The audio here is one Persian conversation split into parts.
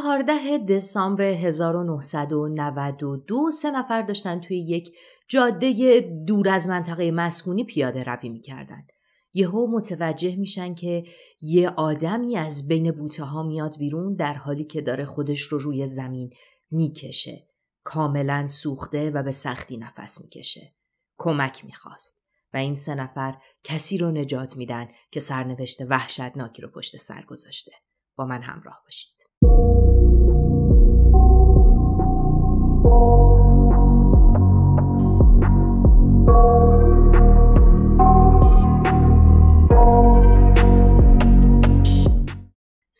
14 دسامبر 1992 سه نفر داشتن توی یک جاده دور از منطقه مسکونی پیاده روی میکردن. یهو متوجه میشن که یه آدمی از بین بوته ها میاد بیرون در حالی که داره خودش رو روی زمین میکشه. کاملا سوخته و به سختی نفس میکشه. کمک میخواست و این سه نفر کسی رو نجات میدن که سرنوشت وحشتناکی رو پشت سر گذاشته. با من همراه باشید.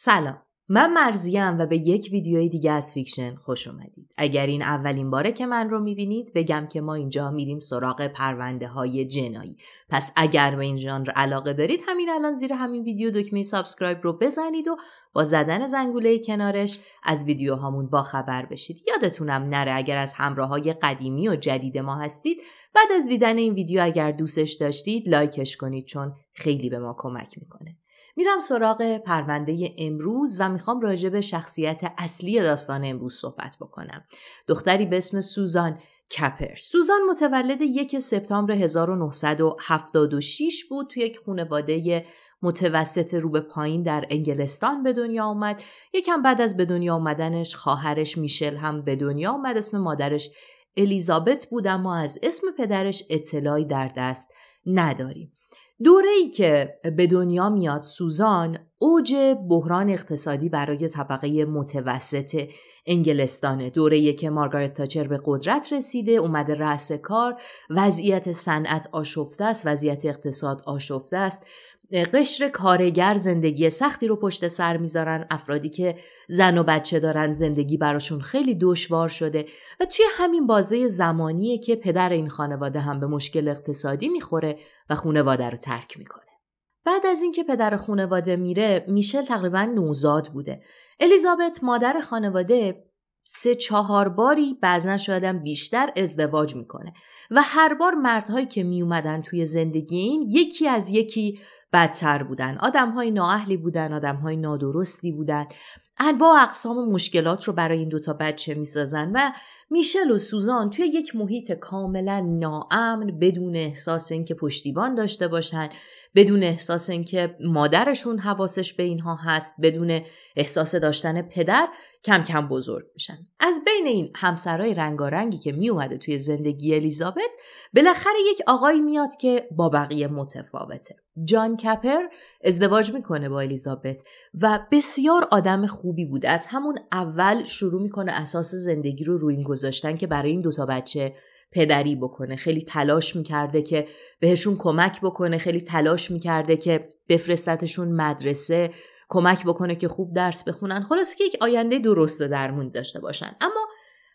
سلام من مرزیم و به یک ویدیوی دیگه از فیکشن خوش اومدید. اگر این اولین باره که من رو میبینید بگم که ما اینجا میریم سراغ پرونده های جنایی. پس اگر به این ژانر علاقه دارید همین الان زیر همین ویدیو دکمه سابسکرایب رو بزنید و با زدن زنگوله کنارش از ویدیوهامون باخبر بشید. یادتونم نره اگر از همراه های قدیمی و جدید ما هستید بعد از دیدن این ویدیو اگر دوستش داشتید لایکش کنید چون خیلی به ما کمک میکنه. میرم سراغ پرونده امروز و میخوام راجع به شخصیت اصلی داستان امروز صحبت بکنم. دختری به اسم سوزان کپر. سوزان متولد یک سپتامبر 1976 بود توی یک خانواده متوسط رو به پایین در انگلستان به دنیا آمد. یکم بعد از به دنیا آمدنش خواهرش میشل هم به دنیا آمد. اسم مادرش الیزابت بود اما از اسم پدرش اطلاعی در دست نداریم. دوره ای که به دنیا میاد سوزان اوج بحران اقتصادی برای طبقه متوسط انگلستانه دوره ای که مارگارت تاچر به قدرت رسیده اومده رأس کار وضعیت صنعت آشفته است وضعیت اقتصاد آشفته است قشر کارگر زندگی سختی رو پشت سر میذارن افرادی که زن و بچه دارن زندگی براشون خیلی دشوار شده و توی همین بازه زمانی که پدر این خانواده هم به مشکل اقتصادی میخوره و خانواده رو ترک میکنه بعد از اینکه پدر خانواده میره میشل تقریبا نوزاد بوده الیزابت مادر خانواده سه چهار باری بعضا شایدم بیشتر ازدواج میکنه و هر بار مردهایی که میومدن توی زندگی این یکی از یکی بدتر بودن آدم های نااهلی بودن آدم های نادرستی بودن انواع اقسام مشکلات رو برای این دوتا بچه میسازن و میشل و سوزان توی یک محیط کاملا ناامن بدون احساس اینکه پشتیبان داشته باشن بدون احساس اینکه مادرشون حواسش به اینها هست بدون احساس داشتن پدر کم کم بزرگ میشن از بین این همسرای رنگارنگی که میومده توی زندگی الیزابت بالاخره یک آقایی میاد که با بقیه متفاوته جان کپر ازدواج میکنه با الیزابت و بسیار آدم خوبی بوده از همون اول شروع میکنه اساس زندگی رو روی گذاشتن که برای این دوتا بچه پدری بکنه خیلی تلاش میکرده که بهشون کمک بکنه خیلی تلاش میکرده که بفرستتشون مدرسه کمک بکنه که خوب درس بخونن خلاصه که یک آینده درست و درمون داشته باشن اما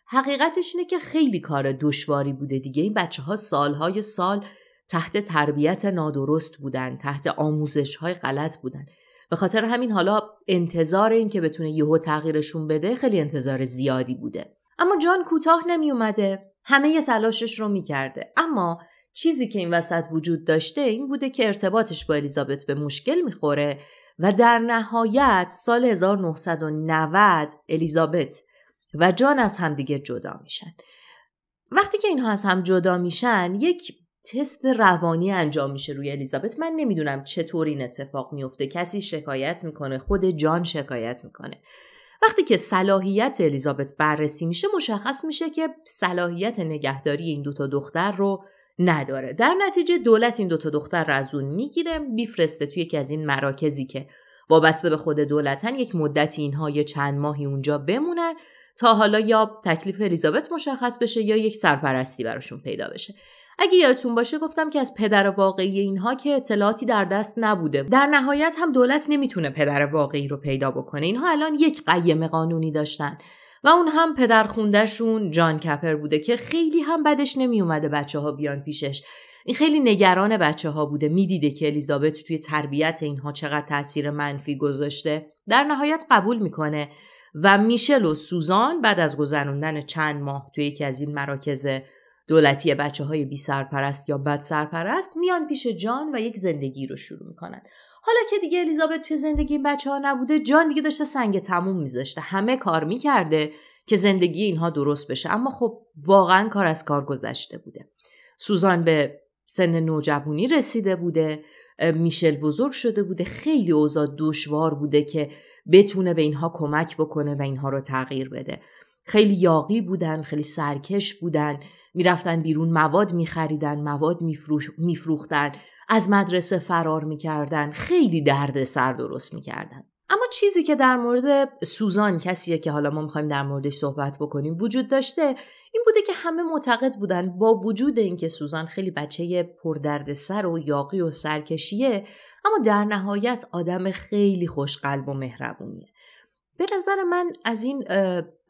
حقیقتش اینه که خیلی کار دشواری بوده دیگه این بچه ها سالهای سال تحت تربیت نادرست بودن تحت آموزش های غلط بودن به خاطر همین حالا انتظار این که بتونه یهو تغییرشون بده خیلی انتظار زیادی بوده اما جان کوتاه نمی اومده همه یه تلاشش رو میکرده اما چیزی که این وسط وجود داشته این بوده که ارتباطش با الیزابت به مشکل میخوره و در نهایت سال 1990 الیزابت و جان از همدیگه جدا میشن وقتی که اینها از هم جدا میشن یک تست روانی انجام میشه روی الیزابت من نمیدونم چطور این اتفاق میفته کسی شکایت میکنه خود جان شکایت میکنه وقتی که صلاحیت الیزابت بررسی میشه مشخص میشه که صلاحیت نگهداری این دوتا دختر رو نداره در نتیجه دولت این دوتا دختر رو از اون میگیره میفرسته توی یکی از این مراکزی که وابسته به خود دولتن یک مدتی اینها یه چند ماهی اونجا بمونه تا حالا یا تکلیف الیزابت مشخص بشه یا یک سرپرستی براشون پیدا بشه اگه یادتون باشه گفتم که از پدر واقعی اینها که اطلاعاتی در دست نبوده در نهایت هم دولت نمیتونه پدر واقعی رو پیدا بکنه اینها الان یک قیم قانونی داشتن و اون هم پدر خوندهشون جان کپر بوده که خیلی هم بدش نمیومده بچه ها بیان پیشش این خیلی نگران بچه ها بوده میدیده که الیزابت توی تربیت اینها چقدر تاثیر منفی گذاشته در نهایت قبول میکنه و میشل و سوزان بعد از گذراندن چند ماه توی یکی از این مراکز دولتی بچه های بی سرپرست یا بد سرپرست میان پیش جان و یک زندگی رو شروع میکنن حالا که دیگه الیزابت توی زندگی این بچه ها نبوده جان دیگه داشته سنگ تموم میذاشته همه کار میکرده که زندگی اینها درست بشه اما خب واقعا کار از کار گذشته بوده سوزان به سن نوجوانی رسیده بوده میشل بزرگ شده بوده خیلی اوضاع دشوار بوده که بتونه به اینها کمک بکنه و اینها رو تغییر بده خیلی یاقی بودن خیلی سرکش بودن میرفتن بیرون مواد میخریدن مواد میفروختن از مدرسه فرار میکردن خیلی درد سر درست میکردن اما چیزی که در مورد سوزان کسیه که حالا ما میخوایم در موردش صحبت بکنیم وجود داشته این بوده که همه معتقد بودن با وجود اینکه سوزان خیلی بچه سر و یاقی و سرکشیه اما در نهایت آدم خیلی خوشقلب و مهربونیه به نظر من از این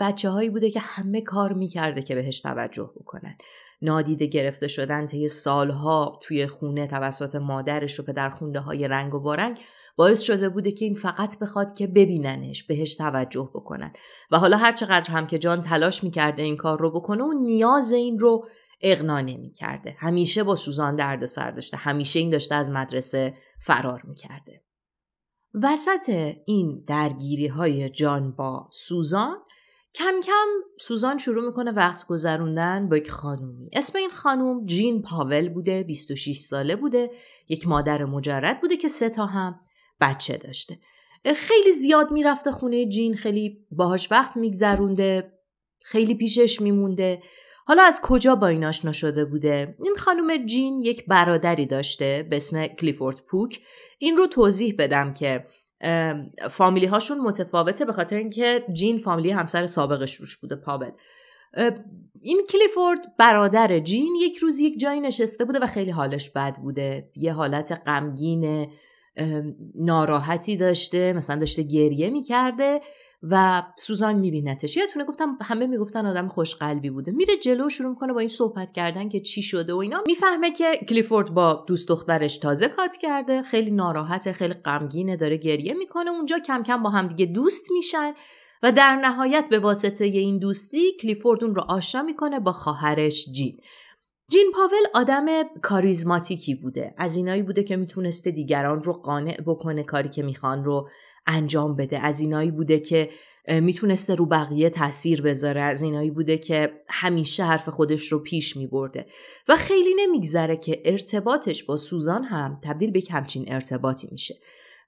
بچه هایی بوده که همه کار میکرده که بهش توجه بکنن نادیده گرفته شدن طی سالها توی خونه توسط مادرش و خونده های رنگ و وارنگ باعث شده بوده که این فقط بخواد که ببیننش بهش توجه بکنن و حالا هر چقدر هم که جان تلاش میکرده این کار رو بکنه و نیاز این رو اقنا نمیکرده همیشه با سوزان درد سر داشته همیشه این داشته از مدرسه فرار میکرده وسط این درگیری های جان با سوزان کم کم سوزان شروع میکنه وقت گذروندن با یک خانومی اسم این خانوم جین پاول بوده 26 ساله بوده یک مادر مجرد بوده که سه تا هم بچه داشته خیلی زیاد میرفته خونه جین خیلی باهاش وقت میگذرونده خیلی پیشش میمونده حالا از کجا با این آشنا شده بوده؟ این خانم جین یک برادری داشته به اسم کلیفورد پوک این رو توضیح بدم که فامیلی هاشون متفاوته به خاطر اینکه جین فامیلی همسر سابقش روش بوده پابل این کلیفورد برادر جین یک روز یک جایی نشسته بوده و خیلی حالش بد بوده یه حالت غمگین ناراحتی داشته مثلا داشته گریه میکرده و سوزان میبینتش یادتونه گفتم همه میگفتن آدم خوشقلبی بوده میره جلو شروع میکنه با این صحبت کردن که چی شده و اینا میفهمه که کلیفورد با دوست دخترش تازه کات کرده خیلی ناراحت خیلی غمگینه داره گریه میکنه اونجا کم کم با همدیگه دوست میشن و در نهایت به واسطه این دوستی کلیفورد اون رو آشنا میکنه با خواهرش جین جین پاول آدم کاریزماتیکی بوده از اینایی بوده که میتونسته دیگران رو قانع بکنه کاری که میخوان رو انجام بده از اینایی بوده که میتونسته رو بقیه تاثیر بذاره از اینایی بوده که همیشه حرف خودش رو پیش میبرده و خیلی نمیگذره که ارتباطش با سوزان هم تبدیل به همچین ارتباطی میشه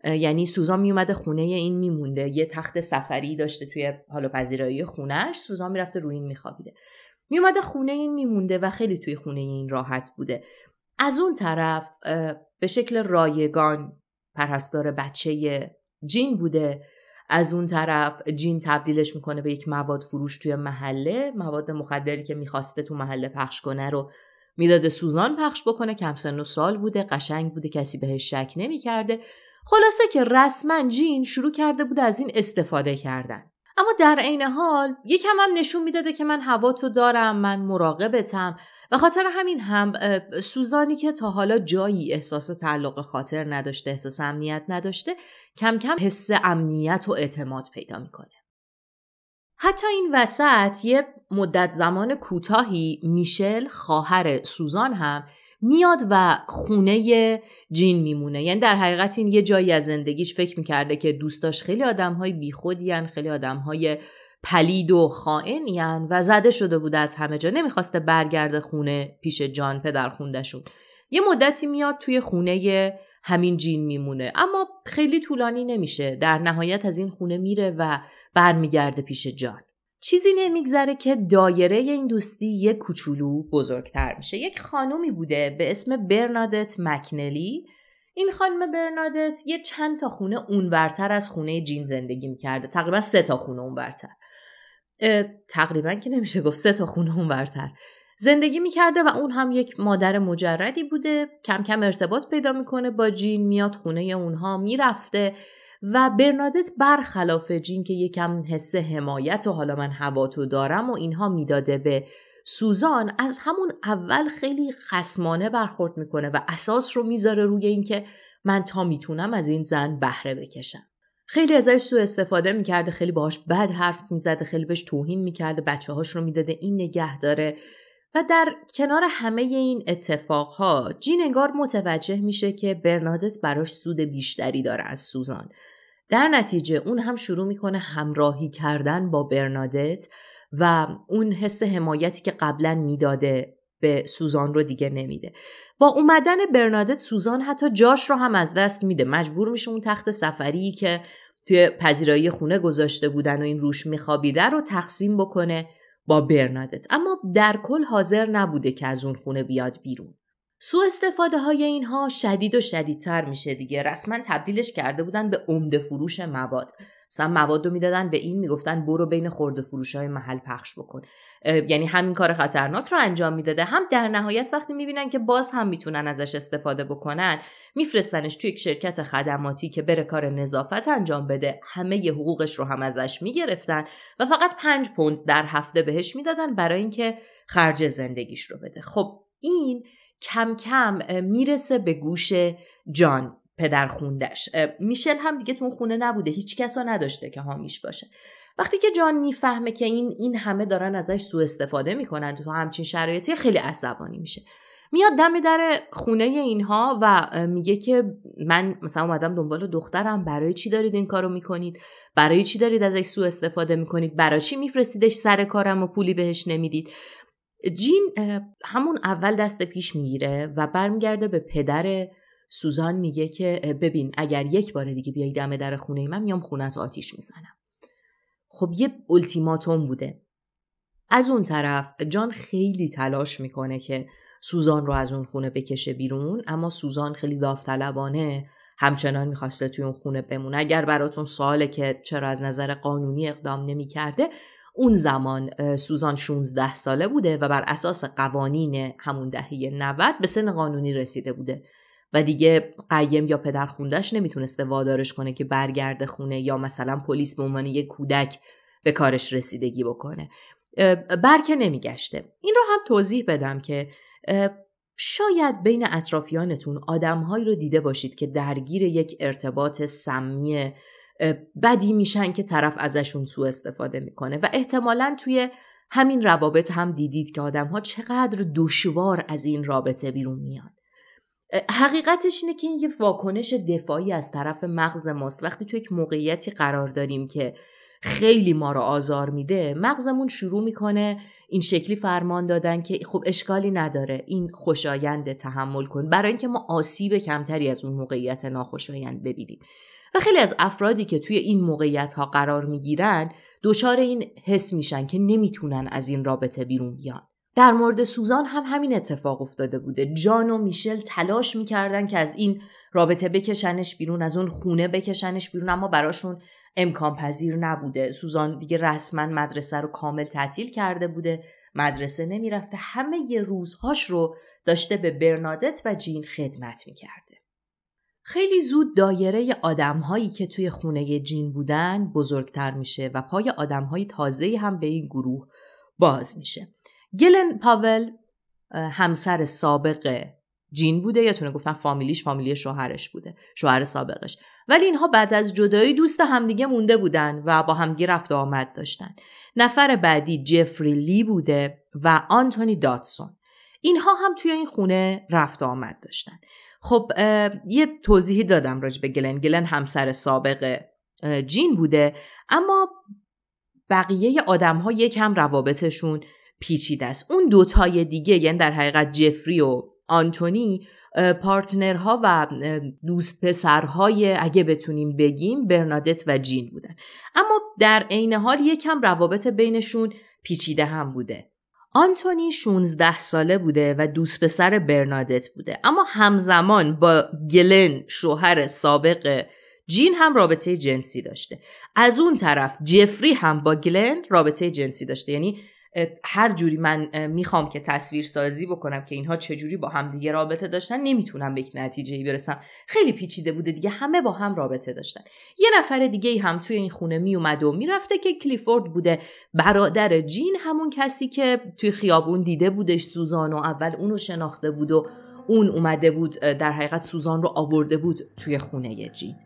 یعنی سوزان میومده خونه این میمونده یه تخت سفری داشته توی حالا پذیرایی خونهش سوزان میرفته روی این میخوابیده میومده خونه این میمونده و خیلی توی خونه این راحت بوده از اون طرف به شکل رایگان پرستار بچه جین بوده از اون طرف جین تبدیلش میکنه به یک مواد فروش توی محله مواد مخدری که میخواسته تو محله پخش کنه رو میداده سوزان پخش بکنه کم سن و سال بوده قشنگ بوده کسی بهش شک نمیکرده خلاصه که رسما جین شروع کرده بوده از این استفاده کردن اما در عین حال یکم هم نشون میداده که من هوا تو دارم من مراقبتم به خاطر همین هم سوزانی که تا حالا جایی احساس تعلق خاطر نداشته احساس امنیت نداشته کم کم حس امنیت و اعتماد پیدا میکنه حتی این وسط یه مدت زمان کوتاهی میشل خواهر سوزان هم میاد و خونه جین میمونه یعنی در حقیقت این یه جایی از زندگیش فکر میکرده که دوستاش خیلی آدم های بیخودیان، خیلی آدم های پلید و خائنین یعنی و زده شده بود از همه جا نمیخواسته برگرده خونه پیش جان پدر خوندشون یه مدتی میاد توی خونه همین جین میمونه اما خیلی طولانی نمیشه در نهایت از این خونه میره و برمیگرده پیش جان چیزی نمیگذره که دایره این دوستی یه کوچولو بزرگتر میشه یک خانومی بوده به اسم برنادت مکنلی این خانم برنادت یه چند تا خونه اونورتر از خونه جین زندگی میکرده تقریبا سه تا خونه اونورتر تقریبا که نمیشه گفت سه تا خونه اون برتر زندگی میکرده و اون هم یک مادر مجردی بوده کم کم ارتباط پیدا میکنه با جین میاد خونه اونها میرفته و برنادت برخلاف جین که یکم حس حمایت و حالا من تو دارم و اینها میداده به سوزان از همون اول خیلی خسمانه برخورد میکنه و اساس رو میذاره روی اینکه من تا میتونم از این زن بهره بکشم خیلی ازش سوء استفاده میکرده خیلی باهاش بد حرف میزده خیلی بهش توهین میکرده بچه هاش رو میداده این نگه داره و در کنار همه این اتفاقها جین انگار متوجه میشه که برنادت براش سود بیشتری داره از سوزان در نتیجه اون هم شروع میکنه همراهی کردن با برنادت و اون حس حمایتی که قبلا میداده به سوزان رو دیگه نمیده با اومدن برنادت سوزان حتی جاش رو هم از دست میده مجبور میشه اون تخت سفری که توی پذیرایی خونه گذاشته بودن و این روش میخوابیده رو تقسیم بکنه با برنادت اما در کل حاضر نبوده که از اون خونه بیاد بیرون سوء استفاده های اینها شدید و شدیدتر میشه دیگه رسما تبدیلش کرده بودن به عمده فروش مواد مثلا مواد رو میدادن به این میگفتن برو بین خورده فروش های محل پخش بکن یعنی همین کار خطرناک رو انجام میداده هم در نهایت وقتی میبینن که باز هم میتونن ازش استفاده بکنن میفرستنش توی یک شرکت خدماتی که بره کار نظافت انجام بده همه ی حقوقش رو هم ازش میگرفتن و فقط پنج پوند در هفته بهش میدادن برای اینکه خرج زندگیش رو بده خب این کم کم میرسه به گوش جان پدر خوندش میشل هم دیگه تو اون خونه نبوده هیچ کسا نداشته که هامیش باشه وقتی که جان میفهمه که این این همه دارن ازش سوء استفاده میکنن تو همچین شرایطی خیلی عصبانی میشه میاد دم در خونه اینها و میگه که من مثلا اومدم دنبال دخترم برای چی دارید این کارو میکنید برای چی دارید ازش سوء استفاده میکنید برای چی میفرستیدش سر کارم و پولی بهش نمیدید جین همون اول دست پیش میگیره و برمیگرده به پدر سوزان میگه که ببین اگر یک بار دیگه بیای دم در خونه من میام خونت آتیش میزنم خب یه التیماتوم بوده از اون طرف جان خیلی تلاش میکنه که سوزان رو از اون خونه بکشه بیرون اما سوزان خیلی داوطلبانه همچنان میخواسته توی اون خونه بمونه اگر براتون سواله که چرا از نظر قانونی اقدام نمیکرده اون زمان سوزان 16 ساله بوده و بر اساس قوانین همون دهه 90 به سن قانونی رسیده بوده و دیگه قیم یا پدر خوندش نمیتونسته وادارش کنه که برگرده خونه یا مثلا پلیس به عنوان یک کودک به کارش رسیدگی بکنه برکه نمیگشته این رو هم توضیح بدم که شاید بین اطرافیانتون آدمهایی رو دیده باشید که درگیر یک ارتباط سمی بدی میشن که طرف ازشون سوء استفاده میکنه و احتمالا توی همین روابط هم دیدید که آدمها چقدر دشوار از این رابطه بیرون میان حقیقتش اینه که این یه واکنش دفاعی از طرف مغز ماست وقتی تو یک موقعیتی قرار داریم که خیلی ما رو آزار میده مغزمون شروع میکنه این شکلی فرمان دادن که خب اشکالی نداره این خوشایند تحمل کن برای اینکه ما آسیب کمتری از اون موقعیت ناخوشایند ببینیم و خیلی از افرادی که توی این موقعیت ها قرار میگیرن دچار این حس میشن که نمیتونن از این رابطه بیرون بیان در مورد سوزان هم همین اتفاق افتاده بوده جان و میشل تلاش میکردن که از این رابطه بکشنش بیرون از اون خونه بکشنش بیرون اما براشون امکان پذیر نبوده سوزان دیگه رسما مدرسه رو کامل تعطیل کرده بوده مدرسه نمیرفته همه یه روزهاش رو داشته به برنادت و جین خدمت میکرده خیلی زود دایره آدمهایی که توی خونه جین بودن بزرگتر میشه و پای آدمهای تازه هم به این گروه باز میشه گلن پاول همسر سابق جین بوده یادتونه گفتن فامیلیش فامیلی شوهرش بوده شوهر سابقش ولی اینها بعد از جدایی دوست همدیگه مونده بودن و با همدیگه رفت و آمد داشتن نفر بعدی جفری لی بوده و آنتونی داتسون اینها هم توی این خونه رفت و آمد داشتن خب یه توضیحی دادم راج به گلن گلن همسر سابق جین بوده اما بقیه آدم ها یکم روابطشون پیچیده است اون دوتای دیگه یعنی در حقیقت جفری و آنتونی پارتنرها و دوست پسرهای اگه بتونیم بگیم برنادت و جین بودن اما در عین حال یکم روابط بینشون پیچیده هم بوده آنتونی 16 ساله بوده و دوست پسر برنادت بوده اما همزمان با گلن شوهر سابق جین هم رابطه جنسی داشته از اون طرف جفری هم با گلن رابطه جنسی داشته یعنی هر جوری من میخوام که تصویر سازی بکنم که اینها چجوری با هم دیگه رابطه داشتن نمیتونم به یک نتیجه ای برسم خیلی پیچیده بوده دیگه همه با هم رابطه داشتن یه نفر دیگه هم توی این خونه میومد و میرفته که کلیفورد بوده برادر جین همون کسی که توی خیابون دیده بودش سوزان و اول اونو شناخته بود و اون اومده بود در حقیقت سوزان رو آورده بود توی خونه جین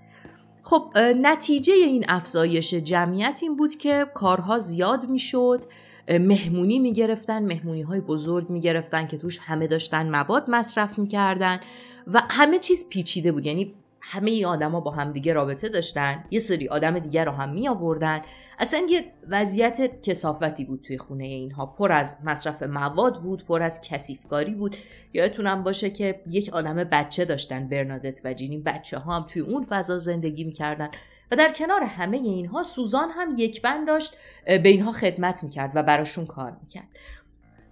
خب نتیجه این افزایش جمعیت این بود که کارها زیاد میشد مهمونی میگرفتن مهمونی های بزرگ میگرفتن که توش همه داشتن مواد مصرف میکردن و همه چیز پیچیده بود یعنی همه این آدما با دیگه رابطه داشتن یه سری آدم دیگر رو هم می آوردن اصلا یه وضعیت کسافتی بود توی خونه اینها پر از مصرف مواد بود پر از کسیفگاری بود یادتونم باشه که یک آدم بچه داشتن برنادت و جینی بچه ها هم توی اون فضا زندگی میکردن و در کنار همه اینها سوزان هم یک بند داشت به اینها خدمت میکرد و براشون کار میکرد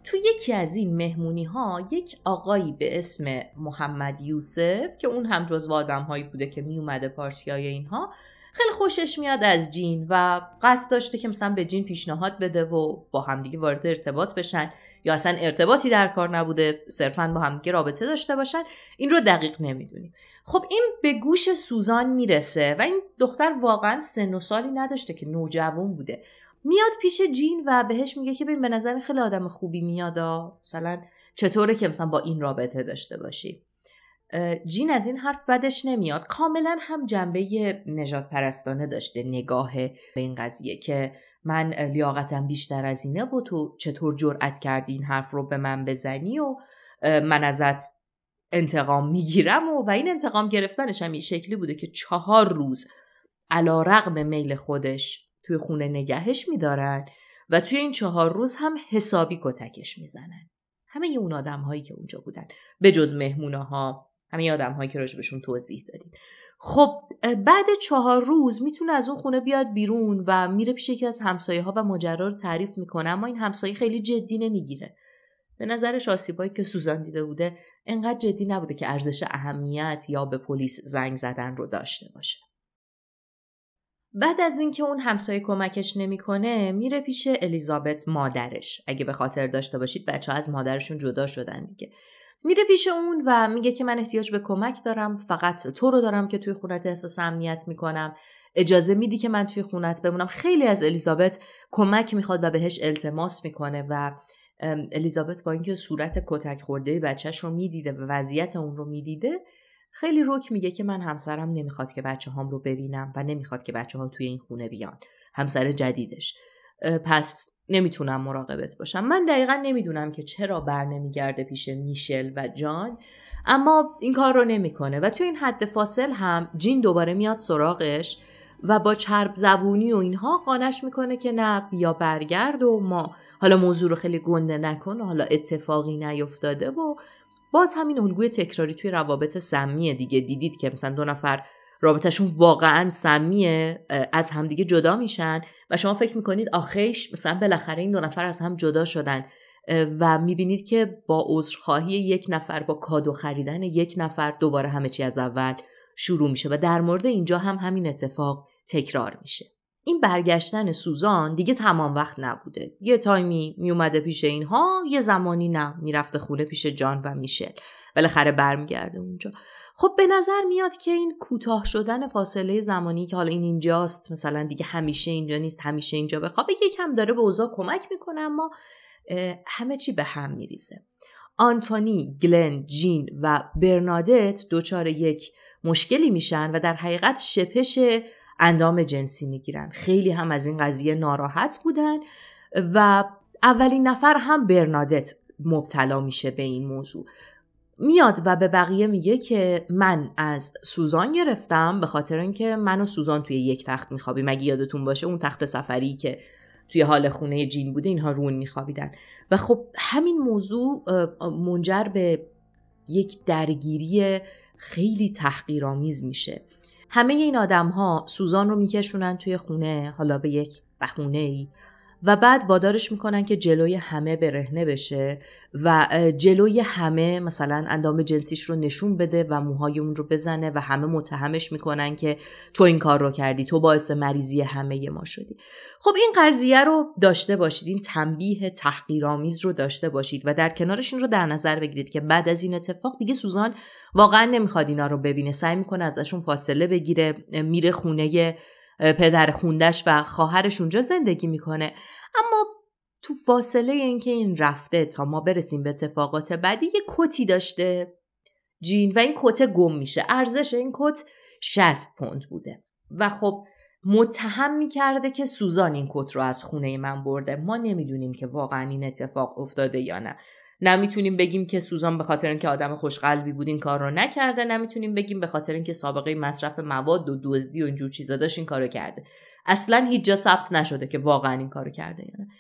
تو یکی از این مهمونی ها یک آقایی به اسم محمد یوسف که اون هم جزو آدم هایی بوده که میومده پارسیای اینها خیلی خوشش میاد از جین و قصد داشته که مثلا به جین پیشنهاد بده و با همدیگه وارد ارتباط بشن یا اصلا ارتباطی در کار نبوده صرفا با همدیگه رابطه داشته باشن این رو دقیق نمیدونیم خب این به گوش سوزان میرسه و این دختر واقعا سن و سالی نداشته که نوجوان بوده میاد پیش جین و بهش میگه که ببین به نظر خیلی آدم خوبی میاد مثلا چطوره که مثلا با این رابطه داشته باشی جین از این حرف بدش نمیاد کاملا هم جنبه نجات پرستانه داشته نگاه به این قضیه که من لیاقتم بیشتر از اینه و تو چطور جرأت کردی این حرف رو به من بزنی و من ازت انتقام میگیرم و, و این انتقام گرفتنش هم این شکلی بوده که چهار روز علا رقم میل خودش توی خونه نگهش میدارن و توی این چهار روز هم حسابی کتکش میزنن همه ی اون آدم هایی که اونجا بودن به جز مهمونه ها همه ی آدم هایی که راجبشون توضیح دادیم خب بعد چهار روز میتونه از اون خونه بیاد بیرون و میره پیش یکی از همسایه ها و مجرر تعریف میکنه اما این همسایه خیلی جدی نمیگیره به نظرش آسیبایی که سوزان دیده بوده انقدر جدی نبوده که ارزش اهمیت یا به پلیس زنگ زدن رو داشته باشه بعد از اینکه اون همسایه کمکش نمیکنه میره پیش الیزابت مادرش اگه به خاطر داشته باشید بچه ها از مادرشون جدا شدن دیگه میره پیش اون و میگه که من احتیاج به کمک دارم فقط تو رو دارم که توی خونت احساس امنیت میکنم اجازه میدی که من توی خونت بمونم خیلی از الیزابت کمک میخواد و بهش التماس میکنه و الیزابت با اینکه صورت کتک خورده بچهش رو میدیده و وضعیت اون رو میدیده خیلی روک میگه که من همسرم نمیخواد که بچه هام رو ببینم و نمیخواد که بچه ها توی این خونه بیان همسر جدیدش پس نمیتونم مراقبت باشم من دقیقا نمیدونم که چرا بر نمیگرده پیش میشل و جان اما این کار رو نمیکنه و توی این حد فاصل هم جین دوباره میاد سراغش و با چرب زبونی و اینها قانش میکنه که نه یا برگرد و ما حالا موضوع رو خیلی گنده نکن و حالا اتفاقی نیفتاده و باز همین الگوی تکراری توی روابط سمیه دیگه دیدید که مثلا دو نفر رابطهشون واقعا سمیه از همدیگه جدا میشن و شما فکر میکنید آخیش مثلا بالاخره این دو نفر از هم جدا شدن و میبینید که با عذرخواهی یک نفر با کادو خریدن یک نفر دوباره همه چی از اول شروع میشه و در مورد اینجا هم همین اتفاق تکرار میشه این برگشتن سوزان دیگه تمام وقت نبوده یه تایمی میومده پیش اینها یه زمانی نه میرفته خونه پیش جان و میشل بالاخره برمیگرده اونجا خب به نظر میاد که این کوتاه شدن فاصله زمانی که حالا این اینجاست مثلا دیگه همیشه اینجا نیست همیشه اینجا بخوابه یکم داره به اوضاع کمک میکنه اما همه چی به هم میریزه آنتونی، گلن، جین و برنادت دچار یک مشکلی میشن و در حقیقت شپش اندام جنسی میگیرن خیلی هم از این قضیه ناراحت بودن و اولین نفر هم برنادت مبتلا میشه به این موضوع میاد و به بقیه میگه که من از سوزان گرفتم به خاطر اینکه من و سوزان توی یک تخت میخوابیم مگه یادتون باشه اون تخت سفری که توی حال خونه جین بوده اینها رون میخوابیدن و خب همین موضوع منجر به یک درگیری خیلی تحقیرآمیز میشه همه این آدم ها سوزان رو میکشونن توی خونه حالا به یک بهونه ای و بعد وادارش میکنن که جلوی همه برهنه بشه و جلوی همه مثلا اندام جنسیش رو نشون بده و موهای اون رو بزنه و همه متهمش میکنن که تو این کار رو کردی تو باعث مریضی همه ما شدی خب این قضیه رو داشته باشید این تنبیه تحقیرآمیز رو داشته باشید و در کنارش این رو در نظر بگیرید که بعد از این اتفاق دیگه سوزان واقعا نمیخواد اینا رو ببینه سعی میکنه ازشون فاصله بگیره میره خونه پدر خوندش و خواهرش اونجا زندگی میکنه اما تو فاصله اینکه این رفته تا ما برسیم به اتفاقات بعدی یه کتی داشته جین و این کت گم میشه ارزش این کت 60 پوند بوده و خب متهم میکرده که سوزان این کت رو از خونه من برده ما نمیدونیم که واقعا این اتفاق افتاده یا نه نمیتونیم بگیم که سوزان به خاطر اینکه آدم خوشقلبی بود این کار رو نکرده نمیتونیم بگیم به خاطر اینکه سابقه مصرف مواد و دزدی و اینجور چیزا داشت این کارو کرده اصلا هیچ جا ثبت نشده که واقعا این کارو کرده یعنی.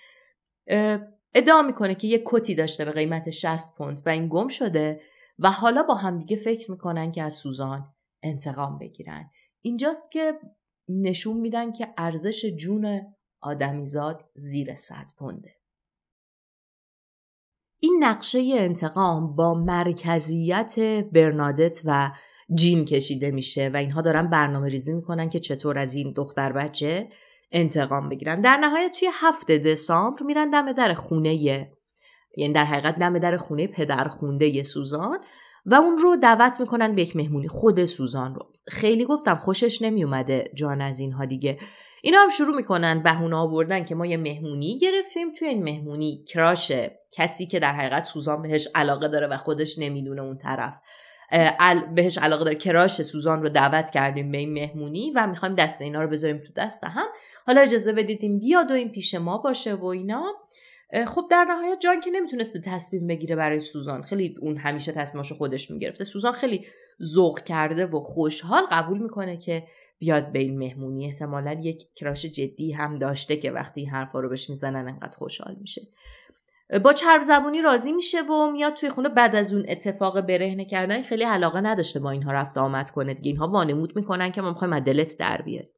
ادعا میکنه که یه کتی داشته به قیمت 60 پوند و این گم شده و حالا با همدیگه فکر میکنن که از سوزان انتقام بگیرن اینجاست که نشون میدن که ارزش جون آدمیزاد زیر 100 پونده این نقشه انتقام با مرکزیت برنادت و جین کشیده میشه و اینها دارن برنامه ریزی میکنن که چطور از این دختر بچه انتقام بگیرن در نهایت توی هفته دسامبر میرن دم در خونه یعنی در حقیقت دم در خونه پدر خونده سوزان و اون رو دعوت میکنن به یک مهمونی خود سوزان رو خیلی گفتم خوشش نمیومده جان از اینها دیگه اینا هم شروع میکنن بهونه آوردن که ما یه مهمونی گرفتیم توی این مهمونی کراش کسی که در حقیقت سوزان بهش علاقه داره و خودش نمیدونه اون طرف بهش علاقه داره کراش سوزان رو دعوت کردیم به این مهمونی و میخوایم دست اینا رو بذاریم تو دست هم حالا اجازه بدیدیم بیاد و این پیش ما باشه و اینا خب در نهایت جان که نمیتونسته تصمیم بگیره برای سوزان خیلی اون همیشه تصمیماشو خودش میگرفته سوزان خیلی ذوق کرده و خوشحال قبول میکنه که بیاد به این مهمونی احتمالا یک کراش جدی هم داشته که وقتی این حرفا رو بهش میزنن انقدر خوشحال میشه با چرب زبونی راضی میشه و میاد توی خونه بعد از اون اتفاق برهنه کردن خیلی علاقه نداشته با اینها رفت آمد کنه دیگه اینها وانمود میکنن که ما میخوایم دلت در بیاریم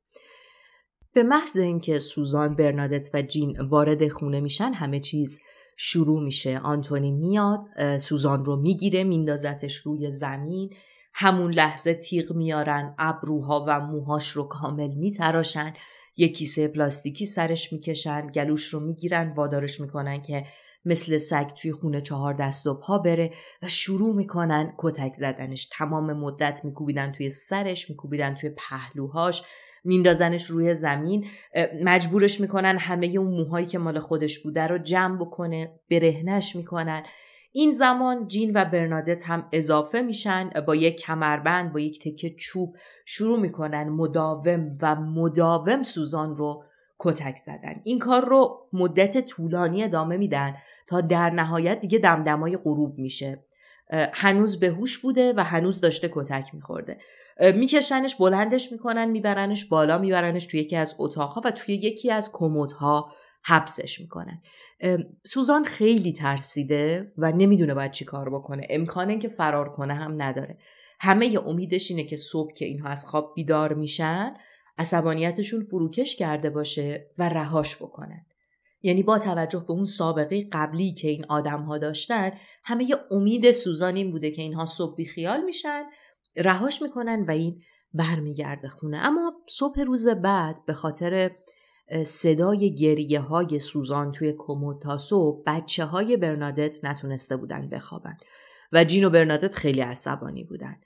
به محض اینکه سوزان برنادت و جین وارد خونه میشن همه چیز شروع میشه آنتونی میاد سوزان رو میگیره میندازتش روی زمین همون لحظه تیغ میارن ابروها و موهاش رو کامل میتراشن یه کیسه پلاستیکی سرش میکشن گلوش رو میگیرن وادارش میکنن که مثل سگ توی خونه چهار دست و پا بره و شروع میکنن کتک زدنش تمام مدت میکوبیدن توی سرش میکوبیدن توی پهلوهاش میندازنش روی زمین مجبورش میکنن همه اون موهایی که مال خودش بوده رو جمع بکنه برهنش میکنن این زمان جین و برنادت هم اضافه میشن با یک کمربند با یک تکه چوب شروع میکنن مداوم و مداوم سوزان رو کتک زدن این کار رو مدت طولانی ادامه میدن تا در نهایت دیگه دمدمای غروب میشه هنوز هوش بوده و هنوز داشته کتک میخورده میکشنش بلندش میکنن میبرنش بالا میبرنش توی یکی از اتاقها و توی یکی از کمدها حبسش میکنن سوزان خیلی ترسیده و نمیدونه باید چی کار بکنه امکان که فرار کنه هم نداره همه امیدش اینه که صبح که اینها از خواب بیدار میشن عصبانیتشون فروکش کرده باشه و رهاش بکنن یعنی با توجه به اون سابقه قبلی که این آدم ها داشتن همه امید سوزان این بوده که اینها صبح بیخیال میشن رهاش میکنن و این برمیگرده خونه اما صبح روز بعد به خاطر صدای گریه های سوزان توی کموت تا صبح بچه های برنادت نتونسته بودن بخوابن و جین و برنادت خیلی عصبانی بودن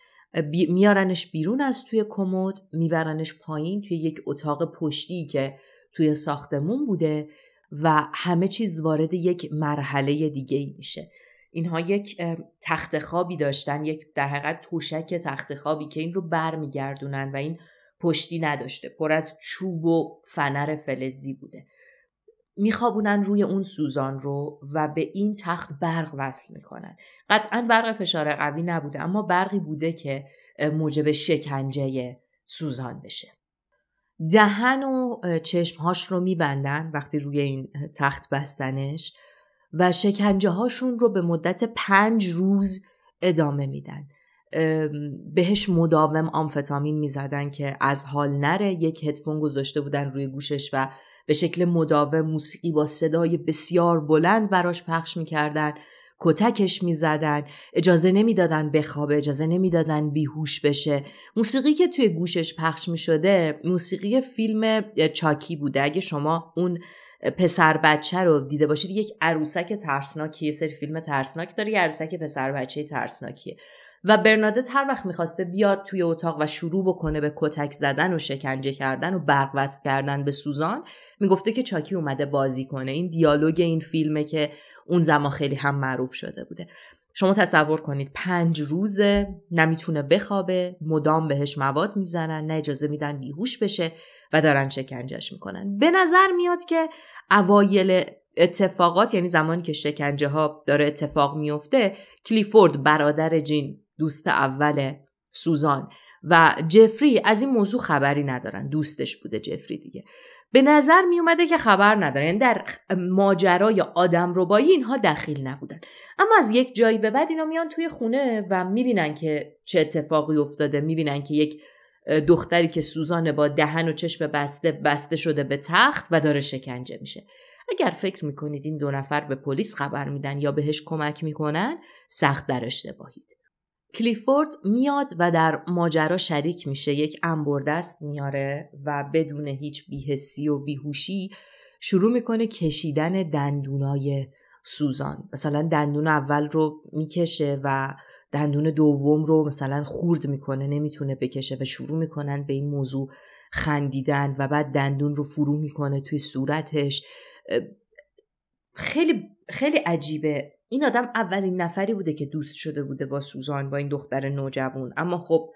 بی... میارنش بیرون از توی کموت میبرنش پایین توی یک اتاق پشتی که توی ساختمون بوده و همه چیز وارد یک مرحله دیگه ای میشه اینها یک تخت خوابی داشتن یک در حقیقت توشک تخت خوابی که این رو برمیگردونن و این پشتی نداشته پر از چوب و فنر فلزی بوده میخوابونن روی اون سوزان رو و به این تخت برق وصل میکنن قطعا برق فشار قوی نبوده اما برقی بوده که موجب شکنجه سوزان بشه دهن و چشمهاش رو میبندن وقتی روی این تخت بستنش و شکنجه هاشون رو به مدت پنج روز ادامه میدن بهش مداوم آمفتامین میزدن که از حال نره یک هدفون گذاشته بودن روی گوشش و به شکل مداوم موسیقی با صدای بسیار بلند براش پخش میکردن کتکش میزدن اجازه نمیدادن بخوابه اجازه نمیدادن بیهوش بشه موسیقی که توی گوشش پخش شده موسیقی فیلم چاکی بوده اگه شما اون پسر بچه رو دیده باشید یک عروسک یه سری فیلم ترسناک داره یه عروسک پسر بچه ترسناکیه و برنادت هر وقت میخواسته بیاد توی اتاق و شروع بکنه به کتک زدن و شکنجه کردن و برقوست کردن به سوزان میگفته که چاکی اومده بازی کنه این دیالوگ این فیلمه که اون زمان خیلی هم معروف شده بوده شما تصور کنید پنج روزه نمیتونه بخوابه مدام بهش مواد میزنن نه اجازه میدن بیهوش بشه و دارن شکنجهش میکنن به نظر میاد که اوایل اتفاقات یعنی زمانی که شکنجه ها داره اتفاق میفته کلیفورد برادر جین دوست اول سوزان و جفری از این موضوع خبری ندارن دوستش بوده جفری دیگه به نظر می اومده که خبر ندارن یعنی در ماجرای آدم بایی اینها دخیل نبودن اما از یک جایی به بعد اینا میان توی خونه و میبینن که چه اتفاقی افتاده میبینن که یک دختری که سوزان با دهن و چشم بسته بسته شده به تخت و داره شکنجه میشه اگر فکر میکنید این دو نفر به پلیس خبر میدن یا بهش کمک میکنن سخت در اشتباهید کلیفورد میاد و در ماجرا شریک میشه یک انبردست میاره و بدون هیچ بیهسی و بیهوشی شروع میکنه کشیدن دندونای سوزان مثلا دندون اول رو میکشه و دندون دوم رو مثلا خورد میکنه نمیتونه بکشه و شروع میکنن به این موضوع خندیدن و بعد دندون رو فرو میکنه توی صورتش خیلی خیلی عجیبه این آدم اولین نفری بوده که دوست شده بوده با سوزان با این دختر نوجوان اما خب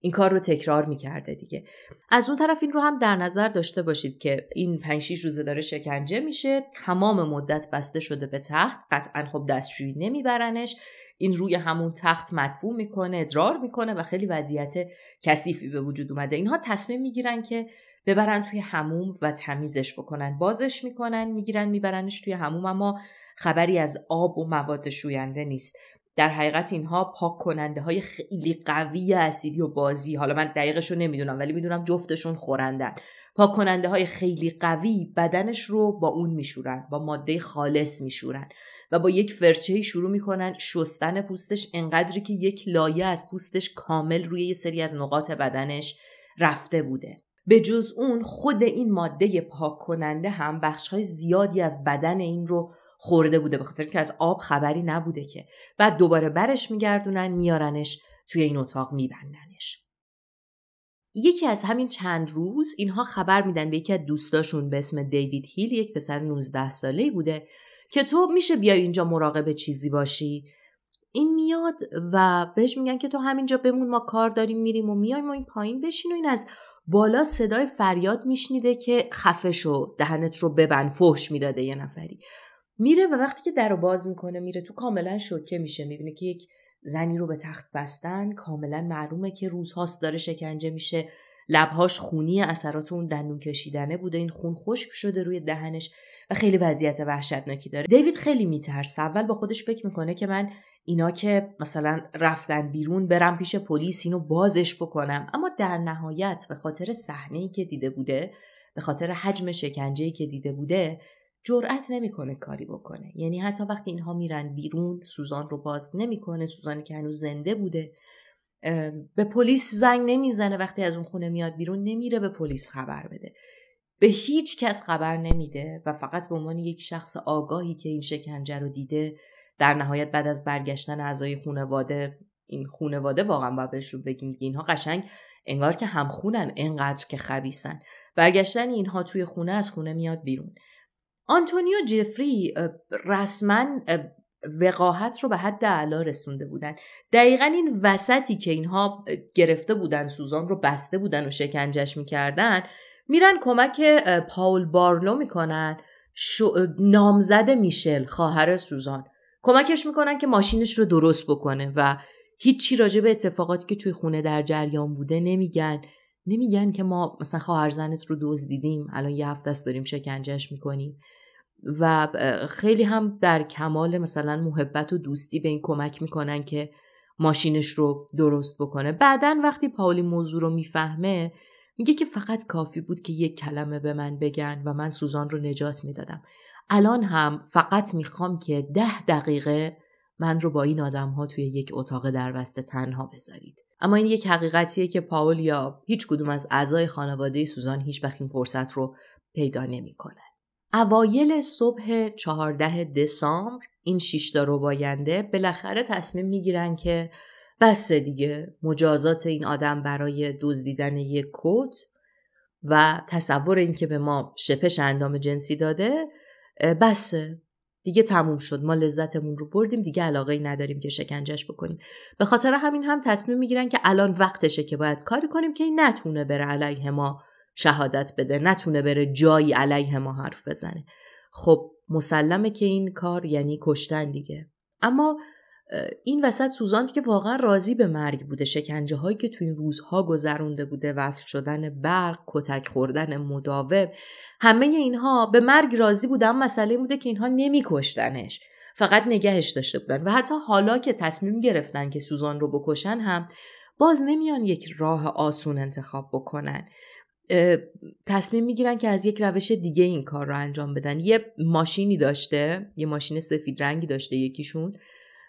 این کار رو تکرار میکرده دیگه از اون طرف این رو هم در نظر داشته باشید که این 5 روزه داره شکنجه میشه تمام مدت بسته شده به تخت قطعا خب دستشویی نمیبرنش این روی همون تخت مدفوع میکنه ادرار میکنه و خیلی وضعیت کثیفی به وجود اومده اینها تصمیم میگیرن که ببرن توی هموم و تمیزش بکنن بازش میکنن میگیرن میبرنش توی هموم اما خبری از آب و مواد شوینده نیست در حقیقت اینها پاک کننده های خیلی قوی اسیدی و بازی حالا من دقیقش رو نمیدونم ولی میدونم جفتشون خورندن پاک کننده های خیلی قوی بدنش رو با اون میشورن با ماده خالص میشورن و با یک فرچه شروع میکنن شستن پوستش انقدری که یک لایه از پوستش کامل روی یه سری از نقاط بدنش رفته بوده به جز اون خود این ماده پاک کننده هم بخش های زیادی از بدن این رو خورده بوده به خاطر که از آب خبری نبوده که بعد دوباره برش میگردونن میارنش توی این اتاق میبندنش یکی از همین چند روز اینها خبر میدن به یکی از دوستاشون به اسم دیوید هیل یک پسر 19 ساله‌ای بوده که تو میشه بیای اینجا مراقب چیزی باشی این میاد و بهش میگن که تو همینجا بمون ما کار داریم میریم و میایم و این پایین بشین و این از بالا صدای فریاد میشنیده که خفه شو دهنت رو ببند فحش میداده یه نفری میره و وقتی که در رو باز میکنه میره تو کاملا شوکه میشه میبینه که یک زنی رو به تخت بستن کاملا معلومه که روزهاست داره شکنجه میشه لبهاش خونی اثرات اون دندون کشیدنه بوده این خون خشک شده روی دهنش و خیلی وضعیت وحشتناکی داره دیوید خیلی میترسه اول با خودش فکر میکنه که من اینا که مثلا رفتن بیرون برم پیش پلیس اینو بازش بکنم اما در نهایت به خاطر صحنه که دیده بوده به خاطر حجم شکنجه که دیده بوده جرأت نمیکنه کاری بکنه یعنی حتی وقتی اینها میرن بیرون سوزان رو باز نمیکنه سوزانی که هنوز زنده بوده به پلیس زنگ نمیزنه وقتی از اون خونه میاد بیرون نمیره به پلیس خبر بده به هیچ کس خبر نمیده و فقط به عنوان یک شخص آگاهی که این شکنجه رو دیده در نهایت بعد از برگشتن اعضای خونواده این خونواده واقعا با بهش رو بگیم اینها قشنگ انگار که همخونن انقدر که خبیسن برگشتن اینها توی خونه از خونه میاد بیرون آنتونیو جفری رسما وقاحت رو به حد علا رسونده بودن دقیقا این وسطی که اینها گرفته بودن سوزان رو بسته بودن و شکنجش میکردن میرن کمک پاول بارلو میکنن نامزد میشل خواهر سوزان کمکش میکنن که ماشینش رو درست بکنه و هیچی راجع به اتفاقاتی که توی خونه در جریان بوده نمیگن نمیگن که ما مثلا خواهر زنت رو دیدیم الان یه هفته است داریم شکنجهش میکنیم و خیلی هم در کمال مثلا محبت و دوستی به این کمک میکنن که ماشینش رو درست بکنه بعدا وقتی پاولی موضوع رو میفهمه میگه که فقط کافی بود که یک کلمه به من بگن و من سوزان رو نجات میدادم الان هم فقط میخوام که ده دقیقه من رو با این آدم ها توی یک اتاق در وسته تنها بذارید اما این یک حقیقتیه که پاول یا هیچ کدوم از اعضای خانواده سوزان هیچ وقت این فرصت رو پیدا نمیکنه. اوایل صبح 14 دسامبر این شیشتا باینده بالاخره تصمیم میگیرن که بس دیگه مجازات این آدم برای دزدیدن یک کت و تصور اینکه به ما شپش اندام جنسی داده بسه دیگه تموم شد ما لذتمون رو بردیم دیگه علاقه ای نداریم که شکنجش بکنیم به خاطر همین هم تصمیم میگیرن که الان وقتشه که باید کاری کنیم که این نتونه بره علیه ما شهادت بده نتونه بره جایی علیه ما حرف بزنه خب مسلمه که این کار یعنی کشتن دیگه اما این وسط سوزان که واقعا راضی به مرگ بوده شکنجه هایی که تو این روزها گذرونده بوده وصل شدن برق کتک خوردن مداوم همه اینها به مرگ راضی بودن مسئله بوده که اینها نمیکشتنش فقط نگهش داشته بودن و حتی حالا که تصمیم گرفتن که سوزان رو بکشن هم باز نمیان یک راه آسون انتخاب بکنن تصمیم میگیرن که از یک روش دیگه این کار رو انجام بدن یه ماشینی داشته یه ماشین سفید رنگی داشته یکیشون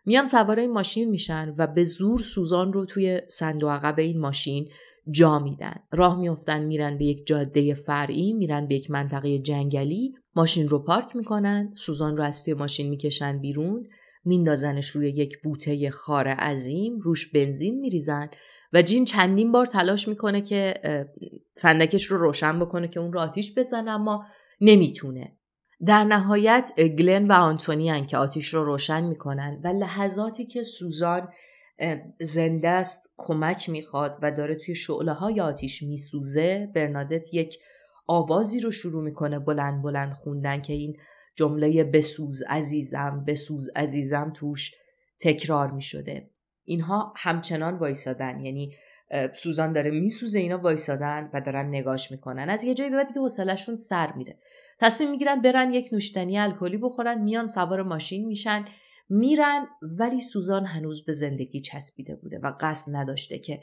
میان سوار این ماشین میشن و به زور سوزان رو توی صندوق عقب این ماشین جا میدن راه میافتن میرن به یک جاده فرعی میرن به یک منطقه جنگلی ماشین رو پارک میکنن سوزان رو از توی ماشین میکشن بیرون میندازنش روی یک بوته خار عظیم روش بنزین میریزن و جین چندین بار تلاش میکنه که فندکش رو روشن بکنه که اون رو آتیش بزنه اما نمیتونه در نهایت گلن و آنتونی که آتیش رو روشن میکنن و لحظاتی که سوزان زنده است کمک میخواد و داره توی شعله های آتیش میسوزه برنادت یک آوازی رو شروع میکنه بلند بلند خوندن که این جمله بسوز عزیزم بسوز عزیزم توش تکرار میشده اینها همچنان وایسادن یعنی سوزان داره میسوزه اینا وایسادن و دارن نگاش میکنن از یه جایی به بعد دیگه حوصلهشون سر میره تصمیم میگیرن برن یک نوشیدنی الکلی بخورن میان سوار ماشین میشن میرن ولی سوزان هنوز به زندگی چسبیده بوده و قصد نداشته که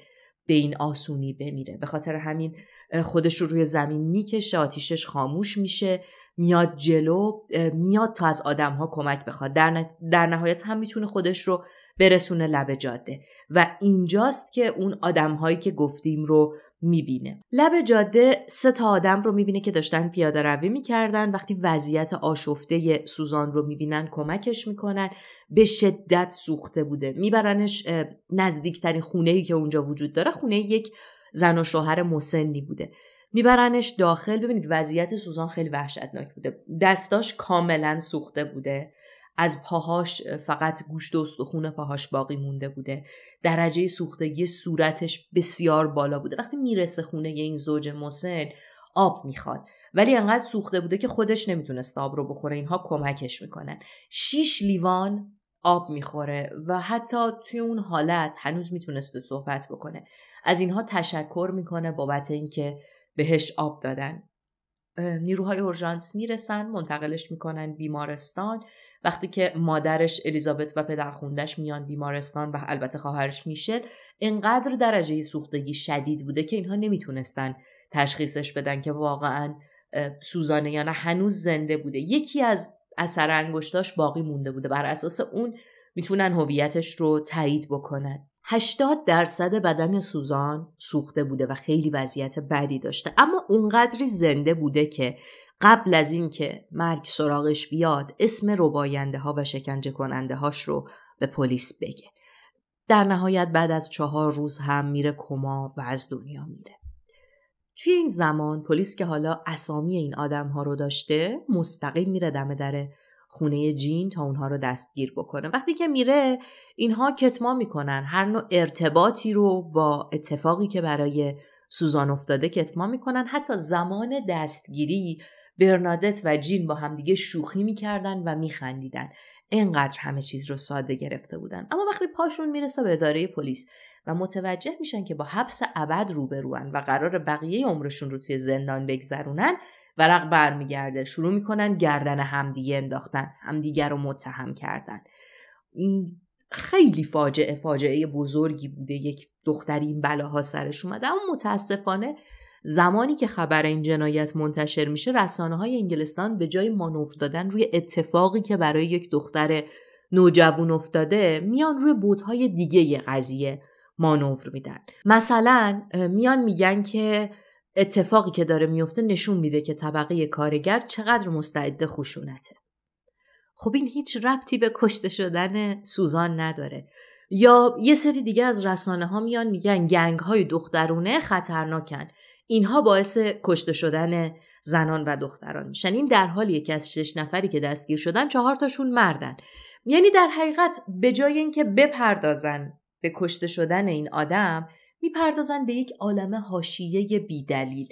به این آسونی بمیره به خاطر همین خودش رو روی زمین میکشه آتیشش خاموش میشه میاد جلو میاد تا از آدم ها کمک بخواد در, در نهایت هم میتونه خودش رو برسونه لب جاده و اینجاست که اون آدم هایی که گفتیم رو میبینه لب جاده سه تا آدم رو میبینه که داشتن پیاده روی میکردن وقتی وضعیت آشفته سوزان رو میبینن کمکش میکنن به شدت سوخته بوده میبرنش نزدیکترین خونه که اونجا وجود داره خونه یک زن و شوهر مسنی بوده میبرنش داخل ببینید وضعیت سوزان خیلی وحشتناک بوده دستاش کاملا سوخته بوده از پاهاش فقط گوشت و استخون پاهاش باقی مونده بوده درجه سوختگی صورتش بسیار بالا بوده وقتی میرسه خونه این زوج مسن آب میخواد ولی انقدر سوخته بوده که خودش نمیتونست آب رو بخوره اینها کمکش میکنن شیش لیوان آب میخوره و حتی توی اون حالت هنوز میتونسته صحبت بکنه از اینها تشکر میکنه بابت اینکه بهش آب دادن نیروهای اورژانس میرسن منتقلش میکنن بیمارستان وقتی که مادرش الیزابت و پدرخوندش میان بیمارستان و البته خواهرش میشل اینقدر درجه سوختگی شدید بوده که اینها نمیتونستن تشخیصش بدن که واقعا سوزانه یا نه هنوز زنده بوده یکی از اثر انگشتاش باقی مونده بوده بر اساس اون میتونن هویتش رو تایید بکنن 80 درصد بدن سوزان سوخته بوده و خیلی وضعیت بدی داشته اما اونقدری زنده بوده که قبل از اینکه مرگ سراغش بیاد اسم رباینده ها و شکنجه کننده هاش رو به پلیس بگه در نهایت بعد از چهار روز هم میره کما و از دنیا میره توی این زمان پلیس که حالا اسامی این آدم ها رو داشته مستقیم میره دم در خونه جین تا اونها رو دستگیر بکنه وقتی که میره اینها کتما میکنن هر نوع ارتباطی رو با اتفاقی که برای سوزان افتاده کتما میکنن حتی زمان دستگیری برنادت و جین با همدیگه شوخی میکردن و میخندیدن اینقدر همه چیز رو ساده گرفته بودن اما وقتی پاشون میرسه به اداره پلیس و متوجه میشن که با حبس ابد روبروان و قرار بقیه عمرشون رو توی زندان بگذرونن ورق برمیگرده شروع میکنن گردن همدیگه انداختن همدیگه رو متهم کردن خیلی فاجعه فاجعه بزرگی بوده یک دختری این بلاها سرش اومده اما متاسفانه زمانی که خبر این جنایت منتشر میشه رسانه های انگلستان به جای مانور دادن روی اتفاقی که برای یک دختر نوجوان افتاده میان روی بودهای دیگه قضیه مانور میدن مثلا میان میگن که اتفاقی که داره میفته نشون میده که طبقه کارگر چقدر مستعد خشونته خب این هیچ ربطی به کشته شدن سوزان نداره یا یه سری دیگه از رسانه ها میان میگن گنگ های دخترونه خطرناکن اینها باعث کشته شدن زنان و دختران میشن این در حال که از شش نفری که دستگیر شدن چهار تاشون مردن یعنی در حقیقت به جای اینکه بپردازن به کشته شدن این آدم میپردازن به یک عالم حاشیه بیدلیل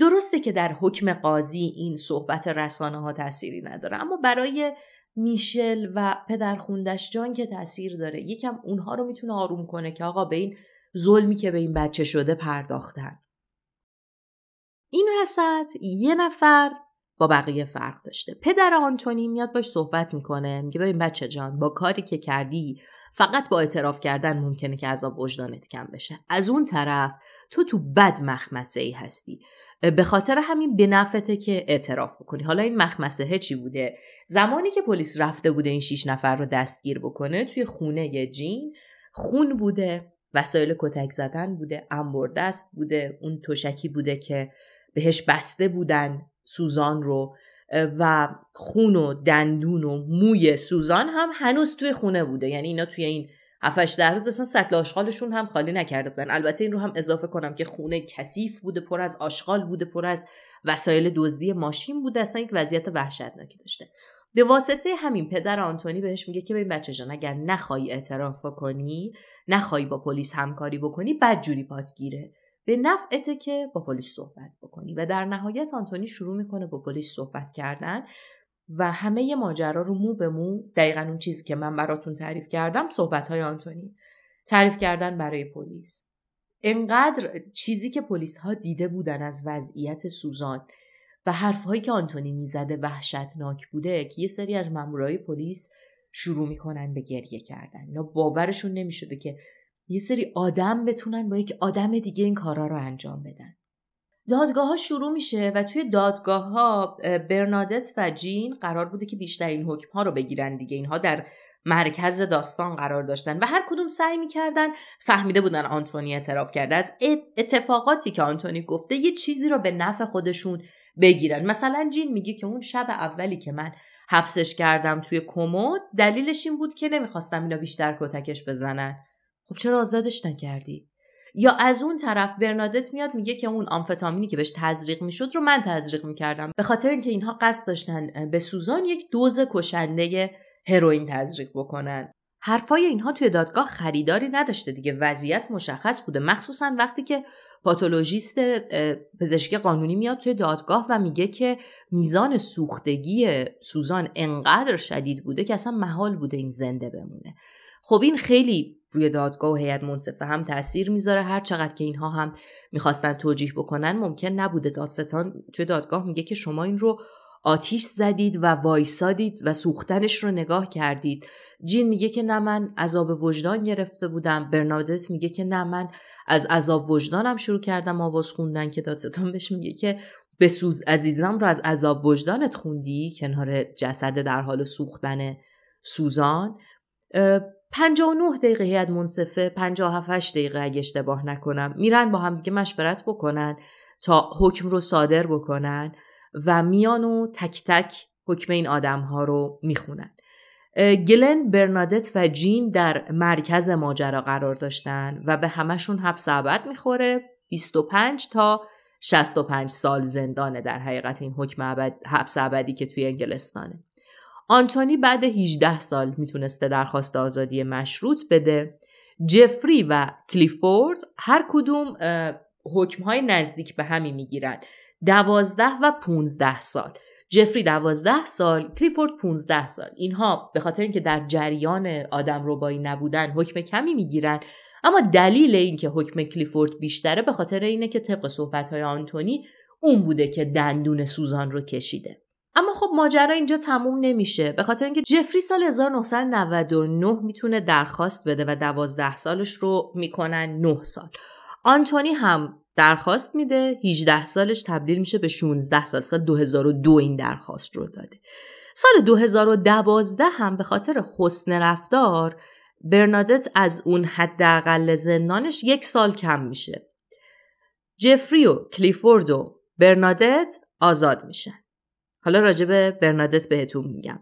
درسته که در حکم قاضی این صحبت رسانه ها تأثیری نداره اما برای میشل و پدر خوندش جان که تاثیر داره یکم اونها رو میتونه آروم کنه که آقا به این ظلمی که به این بچه شده پرداختن این وسط یه نفر با بقیه فرق داشته پدر آنتونی میاد باش صحبت میکنه میگه ببین بچه جان با کاری که کردی فقط با اعتراف کردن ممکنه که عذاب وجدانت کم بشه از اون طرف تو تو بد مخمسه ای هستی به خاطر همین به نفته که اعتراف بکنی حالا این مخمسه چی بوده زمانی که پلیس رفته بوده این شیش نفر رو دستگیر بکنه توی خونه جین خون بوده وسایل کتک زدن بوده دست بوده اون تشکی بوده که بهش بسته بودن سوزان رو و خون و دندون و موی سوزان هم هنوز توی خونه بوده یعنی اینا توی این هفتش در روز اصلا سطل آشغالشون هم خالی نکرده بودن البته این رو هم اضافه کنم که خونه کثیف بوده پر از آشغال بوده پر از وسایل دزدی ماشین بوده اصلا یک وضعیت وحشتناکی داشته به واسطه همین پدر آنتونی بهش میگه که ببین بچه جان اگر نخوای اعتراف کنی نخوای با پلیس همکاری بکنی بدجوری پات گیره به نفعته که با پلیس صحبت بکنی و در نهایت آنتونی شروع میکنه با پلیس صحبت کردن و همه ماجرا رو مو به مو دقیقا اون چیزی که من براتون تعریف کردم صحبت های آنتونی تعریف کردن برای پلیس انقدر چیزی که پلیس ها دیده بودن از وضعیت سوزان و حرفهایی که آنتونی میزده وحشتناک بوده که یه سری از مامورای پلیس شروع میکنن به گریه کردن اینا باورشون نمیشده که یه سری آدم بتونن با یک آدم دیگه این کارا رو انجام بدن دادگاه ها شروع میشه و توی دادگاه ها برنادت و جین قرار بوده که این حکم ها رو بگیرن دیگه اینها در مرکز داستان قرار داشتن و هر کدوم سعی میکردن فهمیده بودن آنتونی اعتراف کرده از اتفاقاتی که آنتونی گفته یه چیزی رو به نفع خودشون بگیرن مثلا جین میگه که اون شب اولی که من حبسش کردم توی کمد دلیلش این بود که نمیخواستم اینا بیشتر کتکش بزنن خب چرا آزادش نکردی یا از اون طرف برنادت میاد میگه که اون آمفتامینی که بهش تزریق میشد رو من تزریق میکردم به خاطر اینکه اینها قصد داشتن به سوزان یک دوز کشنده هروئین تزریق بکنن حرفای اینها توی دادگاه خریداری نداشته دیگه وضعیت مشخص بوده مخصوصا وقتی که پاتولوژیست پزشکی قانونی میاد توی دادگاه و میگه که میزان سوختگی سوزان انقدر شدید بوده که اصلا محال بوده این زنده بمونه خب این خیلی روی دادگاه و هیئت منصفه هم تاثیر میذاره هر چقدر که اینها هم میخواستن توجیه بکنن ممکن نبوده دادستان توی دادگاه میگه که شما این رو آتیش زدید و وایسادید و سوختنش رو نگاه کردید جین میگه که نه من عذاب وجدان گرفته بودم برنادت میگه که نه من از عذاب وجدانم شروع کردم آواز خوندن که دادستان بهش میگه که بسوز عزیزم رو از عذاب وجدانت خوندی کنار جسد در حال سوختن سوزان 59 دقیقه هیئت منصفه 57 دقیقه اگه اشتباه نکنم میرن با هم دیگه مشورت بکنن تا حکم رو صادر بکنن و میان و تک تک حکم این آدم ها رو میخونن گلن برنادت و جین در مرکز ماجرا قرار داشتن و به همشون حبس ابد میخوره 25 تا 65 سال زندانه در حقیقت این حکم عبد، حبس ابدی که توی انگلستانه آنتونی بعد 18 سال میتونسته درخواست آزادی مشروط بده جفری و کلیفورد هر کدوم حکم های نزدیک به همی میگیرن دوازده و 15 سال جفری دوازده سال کلیفورد 15 سال اینها به خاطر اینکه در جریان آدم ربایی نبودن حکم کمی میگیرن اما دلیل اینکه حکم کلیفورد بیشتره به خاطر اینه که طبق های آنتونی اون بوده که دندون سوزان رو کشیده اما خب ماجرا اینجا تموم نمیشه به خاطر اینکه جفری سال 1999 میتونه درخواست بده و 12 سالش رو میکنن 9 سال آنتونی هم درخواست میده 18 سالش تبدیل میشه به 16 سال سال 2002 این درخواست رو داده سال 2012 هم به خاطر حسن رفتار برنادت از اون حداقل زندانش یک سال کم میشه جفری و کلیفورد و برنادت آزاد میشن حالا راجب برنادت بهتون میگم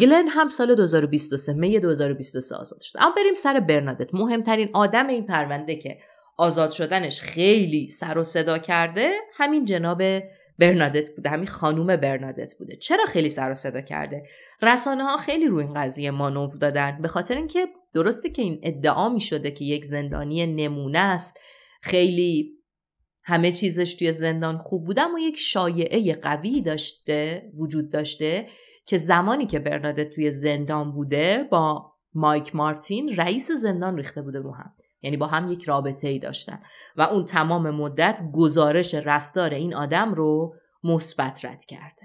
گلن هم سال 2023 می 2023 آزاد شد اما بریم سر برنادت مهمترین آدم این پرونده که آزاد شدنش خیلی سر و صدا کرده همین جناب برنادت بوده همین خانوم برنادت بوده چرا خیلی سر و صدا کرده رسانه ها خیلی روی این قضیه مانور دادن به خاطر اینکه درسته که این ادعا می شده که یک زندانی نمونه است خیلی همه چیزش توی زندان خوب بود اما یک شایعه قوی داشته وجود داشته که زمانی که برنادت توی زندان بوده با مایک مارتین رئیس زندان ریخته بوده رو هم یعنی با هم یک رابطه ای داشتن و اون تمام مدت گزارش رفتار این آدم رو مثبت رد کرده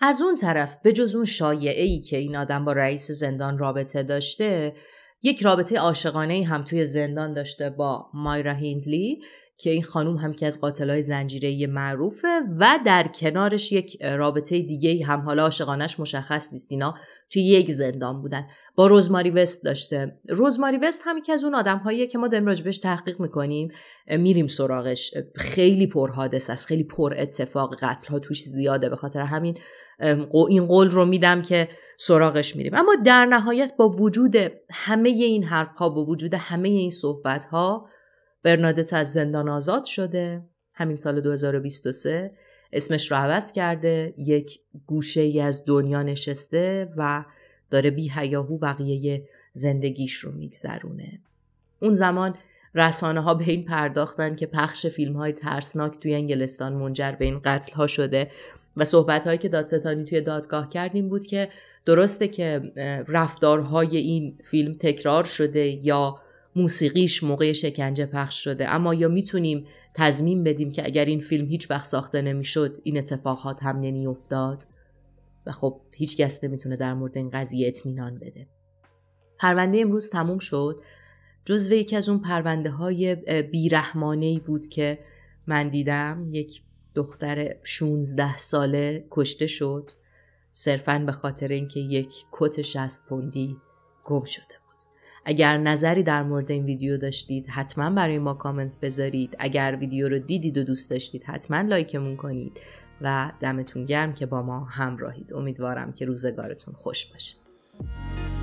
از اون طرف به جز اون شایعه ای که این آدم با رئیس زندان رابطه داشته یک رابطه عاشقانه هم توی زندان داشته با مایرا هیندلی که این خانوم هم که از قاتلای زنجیره معروفه و در کنارش یک رابطه دیگه هم حالا عاشقانش مشخص نیست اینا توی یک زندان بودن با روزماری وست داشته روزماری وست هم که از اون آدم هاییه که ما داریم بهش تحقیق میکنیم میریم سراغش خیلی پر حادث است خیلی پر اتفاق قتل ها توش زیاده به خاطر همین این قول رو میدم که سراغش میریم اما در نهایت با وجود همه این حرف ها با وجود همه این صحبت ها برنادت از زندان آزاد شده همین سال 2023 اسمش رو عوض کرده یک گوشه ای از دنیا نشسته و داره بی هیاهو بقیه زندگیش رو میگذرونه اون زمان رسانه ها به این پرداختن که پخش فیلم های ترسناک توی انگلستان منجر به این قتل ها شده و صحبت هایی که دادستانی توی دادگاه کردیم بود که درسته که رفتارهای این فیلم تکرار شده یا موسیقیش موقع شکنجه پخش شده اما یا میتونیم تضمین بدیم که اگر این فیلم هیچ وقت ساخته نمیشد این اتفاقات هم نمیافتاد و خب هیچ کس نمیتونه در مورد این قضیه اطمینان بده پرونده امروز تموم شد جزو یکی از اون پرونده های بیرحمانه ای بود که من دیدم یک دختر 16 ساله کشته شد صرفا به خاطر اینکه یک کت 60 پوندی گم شده اگر نظری در مورد این ویدیو داشتید حتما برای ما کامنت بذارید اگر ویدیو رو دیدید و دوست داشتید حتما لایکمون کنید و دمتون گرم که با ما همراهید امیدوارم که روزگارتون خوش باشه